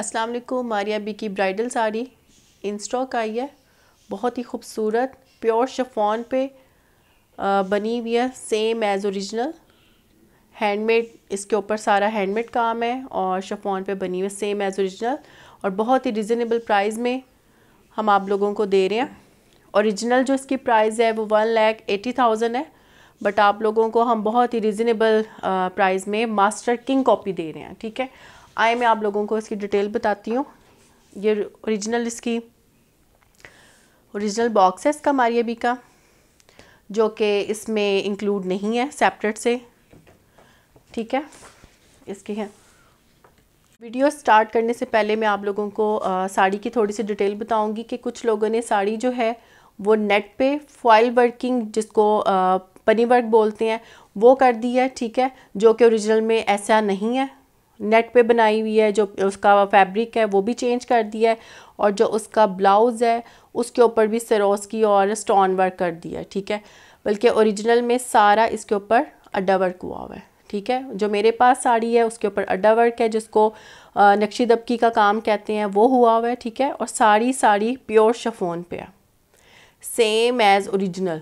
अस्सलाम वालेकुम मारिया बी की ब्राइडल साड़ी इन स्टॉक आई है बहुत ही खूबसूरत प्योर शफॉन पे बनी हुई है सेम एज़ ओरिजिनल हैंडमेड इसके ऊपर सारा हैंडमेड काम है और शफॉन पे बनी हुई है सेम एज़ ओरिजिनल और बहुत ही रिजनेबल प्राइस में हम आप लोगों को दे रहे हैं ओरिजिनल जो इसकी प्राइस है वो वन लैख एटी थाउजेंड है बट आप लोगों को हम बहुत ही रिजनेबल प्राइस में मास्टर किंग कॉपी दे रहे हैं ठीक है आए मैं आप लोगों को इसकी डिटेल बताती हूँ ये ओरिजिनल इसकी ओरिजिनल बॉक्स है इसका मारियाबी का जो कि इसमें इंक्लूड नहीं है सेपरेट से ठीक है इसकी है वीडियो स्टार्ट करने से पहले मैं आप लोगों को आ, साड़ी की थोड़ी सी डिटेल बताऊंगी कि कुछ लोगों ने साड़ी जो है वो नेट पे फॉइल वर्किंग जिसको आ, पनी वर्क बोलते हैं वो कर दी है ठीक है जो कि ओरिजिनल में ऐसा नहीं है नेट पे बनाई हुई है जो उसका फैब्रिक है वो भी चेंज कर दिया है और जो उसका ब्लाउज़ है उसके ऊपर भी सरोस की और स्टोन वर्क कर दिया है ठीक है बल्कि ओरिजिनल में सारा इसके ऊपर अड्डा वर्क हुआ हुआ है ठीक है जो मेरे पास साड़ी है उसके ऊपर अड्डा वर्क है जिसको नक्शी दबकी का काम कहते हैं वो हुआ हुआ है ठीक है और साड़ी साड़ी प्योर शफोन पे है सेम एज़ ओरिजिनल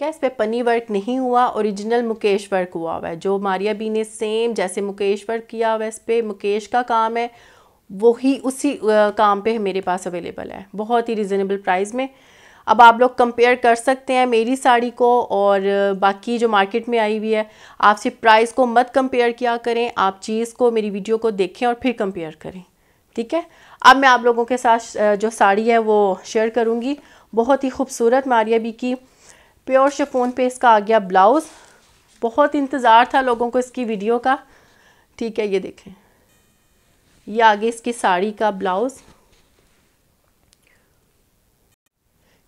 ठीक है इस पर पनी वर्क नहीं हुआ ओरिजिनल मुकेश वर्क हुआ हुआ है जो मारिया बी ने सेम जैसे मुकेश वर्क किया हुआ है इस पर मुकेश का काम है वही उसी काम पे मेरे पास अवेलेबल है बहुत ही रिजनेबल प्राइस में अब आप लोग कंपेयर कर सकते हैं मेरी साड़ी को और बाकी जो मार्केट में आई हुई है आपसे प्राइस को मत कंपेयर किया करें आप चीज़ को मेरी वीडियो को देखें और फिर कंपेयर करें ठीक है अब मैं आप लोगों के साथ जो साड़ी है वो शेयर करूँगी बहुत ही खूबसूरत मारिया बी की प्योर शफोन पे इसका आ गया ब्लाउज़ बहुत इंतज़ार था लोगों को इसकी वीडियो का ठीक है ये देखें ये आगे इसकी साड़ी का ब्लाउज़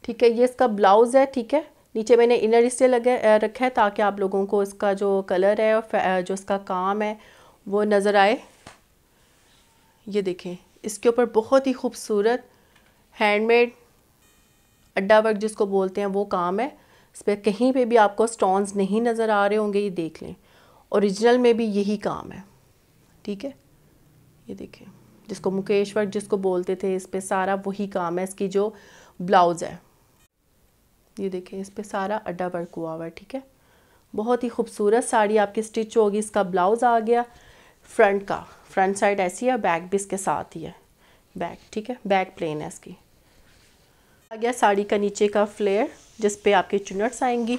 ठीक है ये इसका ब्लाउज़ है ठीक है नीचे मैंने इनर इसे लगे रखा है ताकि आप लोगों को इसका जो कलर है और जो इसका काम है वो नज़र आए ये देखें इसके ऊपर बहुत ही खूबसूरत हैंडमेड अड्डा वर्क जिसको बोलते हैं वो काम है इस पर कहीं पे भी आपको स्टोन्स नहीं नज़र आ रहे होंगे ये देख लें ओरिजिनल में भी यही काम है ठीक है ये देखें जिसको मुकेश वर्क जिसको बोलते थे इस पर सारा वही काम है इसकी जो ब्लाउज़ है ये देखें इस पर सारा अड्डा वर्क हुआ हुआ है ठीक है बहुत ही खूबसूरत साड़ी आपकी स्टिच होगी इसका ब्लाउज़ आ गया फ्रंट का फ्रंट साइड ऐसी है बैक भी इसके साथ ही है बैक ठीक है बैक प्लेन है इसकी आ गया साड़ी का नीचे का फ्लेयर जिस पे आपके चुनट्स आएंगी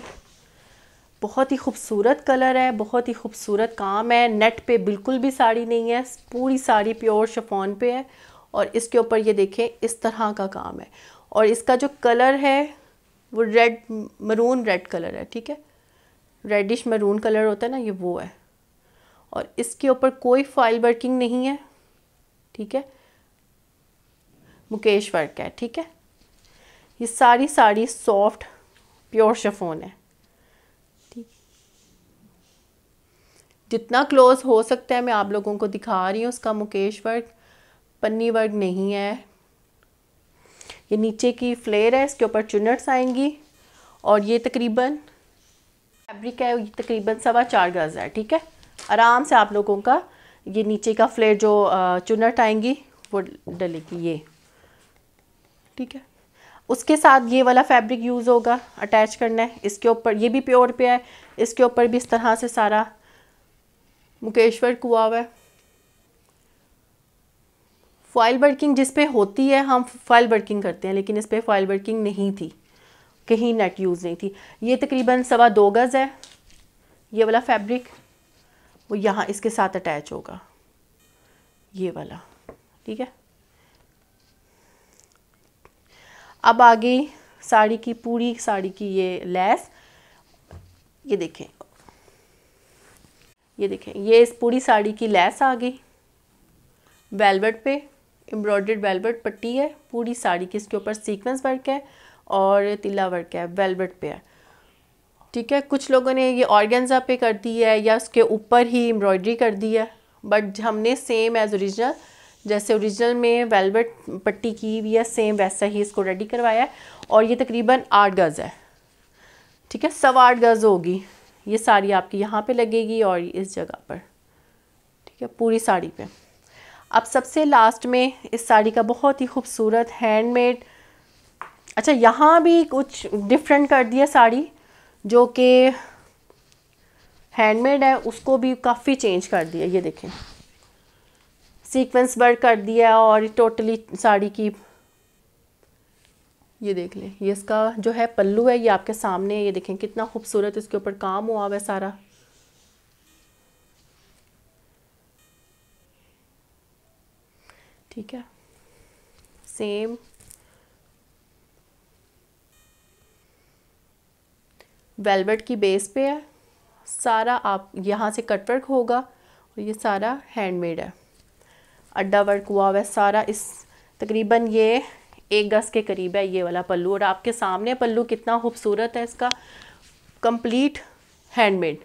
बहुत ही खूबसूरत कलर है बहुत ही खूबसूरत काम है नेट पे बिल्कुल भी साड़ी नहीं है पूरी साड़ी प्योर शफोन पे है और इसके ऊपर ये देखें इस तरह का काम है और इसका जो कलर है वो रेड मरून रेड कलर है ठीक है रेडिश मरून कलर होता है ना ये वो है और इसके ऊपर कोई फाइल वर्किंग नहीं है ठीक है मुकेश वर्क है ठीक है ये सारी साड़ी सॉफ्ट प्योर शफोन है ठीक जितना क्लोज हो सकता है मैं आप लोगों को दिखा रही हूँ उसका मुकेश वर्क पन्नी वर्क नहीं है ये नीचे की फ्लेयर है इसके ऊपर चुनट्स आएंगी और ये तकरीबन फैब्रिक है ये तकरीबन सवा चार गज़ है ठीक है आराम से आप लोगों का ये नीचे का फ्लेयर जो चुनट आएंगी वो डलेगी ये ठीक है उसके साथ ये वाला फैब्रिक यूज़ होगा अटैच करना है इसके ऊपर ये भी प्योर पे है इसके ऊपर भी इस तरह से सारा मुकेश्वर कुआ हुआ है फॉइल वर्किंग जिस पे होती है हम फॉइल वर्किंग करते हैं लेकिन इस पर फॉइल वर्किंग नहीं थी कहीं नेट यूज़ नहीं थी ये तकरीबन सवा दो गज़ है ये वाला फैब्रिक वो यहाँ इसके साथ अटैच होगा ये वाला ठीक है अब आगे साड़ी की पूरी साड़ी की ये लैस ये देखें ये देखें ये इस पूरी साड़ी की लैस आ गई वेलवेट पे एम्ब्रॉयड वेलवेट पट्टी है पूरी साड़ी की इसके ऊपर सीक्वेंस वर्क है और तिल्ला वर्क है वेलवेट पे है ठीक है कुछ लोगों ने ये ऑर्गेन्जा पे कर दी है या उसके ऊपर ही एम्ब्रॉयडरी कर दी है बट हमने सेम एज ओरिजिनल जैसे ओरिजिनल में वेलवेट पट्टी की हुई है सेम वैसा ही इसको रेडी करवाया है और ये तकरीबन आठ गज़ है ठीक है सवा आठ गज़ होगी ये साड़ी आपकी यहाँ पे लगेगी और इस जगह पर ठीक है पूरी साड़ी पे अब सबसे लास्ट में इस साड़ी का बहुत ही खूबसूरत हैंडमेड अच्छा यहाँ भी कुछ डिफरेंट कर दिया साड़ी जो कि हैंडमेड है उसको भी काफ़ी चेंज कर दिया ये देखें सीक्वेंस वर्क कर दिया और टोटली साड़ी की ये देख लें ये इसका जो है पल्लू है ये आपके सामने ये देखें कितना खूबसूरत इसके ऊपर काम हुआ हुआ है सारा ठीक है सेम वेलवेट की बेस पे है सारा आप यहाँ से कटवर्क होगा और ये सारा हैंडमेड है अड्डा वर्क हुआ हुआ है सारा इस तकरीबन ये एक गज़ के करीब है ये वाला पल्लू और आपके सामने पल्लू कितना खूबसूरत है इसका कंप्लीट हैंडमेड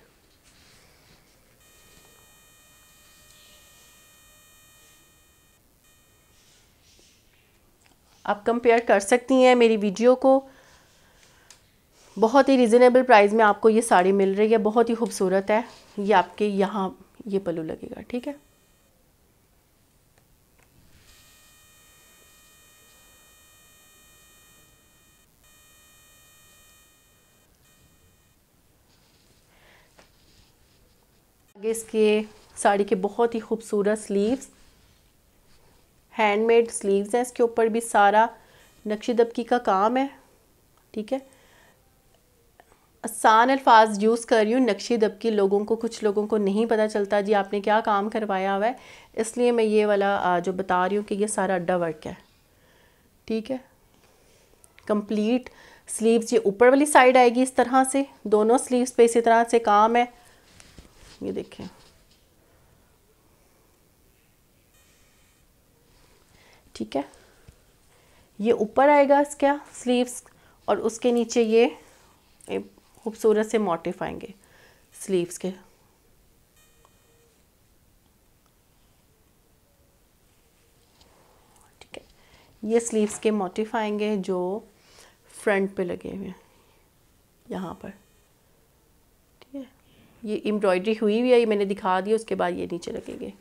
आप कंपेयर कर सकती हैं मेरी वीडियो को बहुत ही रिजनेबल प्राइस में आपको ये साड़ी मिल रही है बहुत ही खूबसूरत है ये आपके यहाँ ये पल्लू लगेगा ठीक है आगे इसके साड़ी के बहुत ही खूबसूरत स्लीव्स हैंडमेड स्लीव्स हैं इसके ऊपर भी सारा नक्शी दबकी का काम है ठीक है आसान अल्फाज यूज़ कर रही हूँ नक्शी दबकी लोगों को कुछ लोगों को नहीं पता चलता जी आपने क्या काम करवाया हुआ है इसलिए मैं ये वाला जो बता रही हूँ कि ये सारा अड्डा वर्क है ठीक है कंप्लीट स्लीव्स ये ऊपर वाली साइड आएगी इस तरह से दोनों स्लीव्स पे इसी तरह से काम है ये देखें ठीक है ये ऊपर आएगा इसका स्लीव्स और उसके नीचे ये खूबसूरत से मोटिफ आएंगे स्लीव्स के ठीक है ये स्लीव्स के मोटिफ आएंगे जो फ्रंट पे लगे हुए हैं यहाँ पर ये एम्ब्रॉयडरी हुई हुई है ये मैंने दिखा दी उसके बाद ये नीचे लगेंगे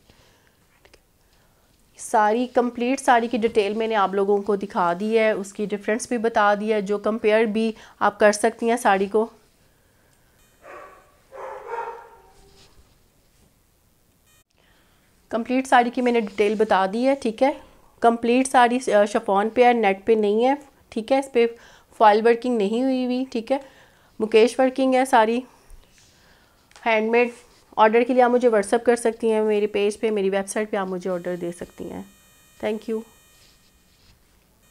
सारी कंप्लीट साड़ी की डिटेल मैंने आप लोगों को दिखा दी है उसकी डिफरेंस भी बता दी है जो कंपेयर भी आप कर सकती हैं साड़ी को कंप्लीट साड़ी की मैंने डिटेल बता दी है ठीक है कंप्लीट साड़ी शफॉन पे है नेट पे नहीं है ठीक है इस पर फॉल वर्किंग नहीं हुई हुई ठीक है मुकेश वर्किंग है सारी हैंडमेड ऑर्डर के लिए आप मुझे व्हाट्सअप कर सकती हैं मेरे पेज पे मेरी वेबसाइट पे आप मुझे ऑर्डर दे सकती हैं थैंक यू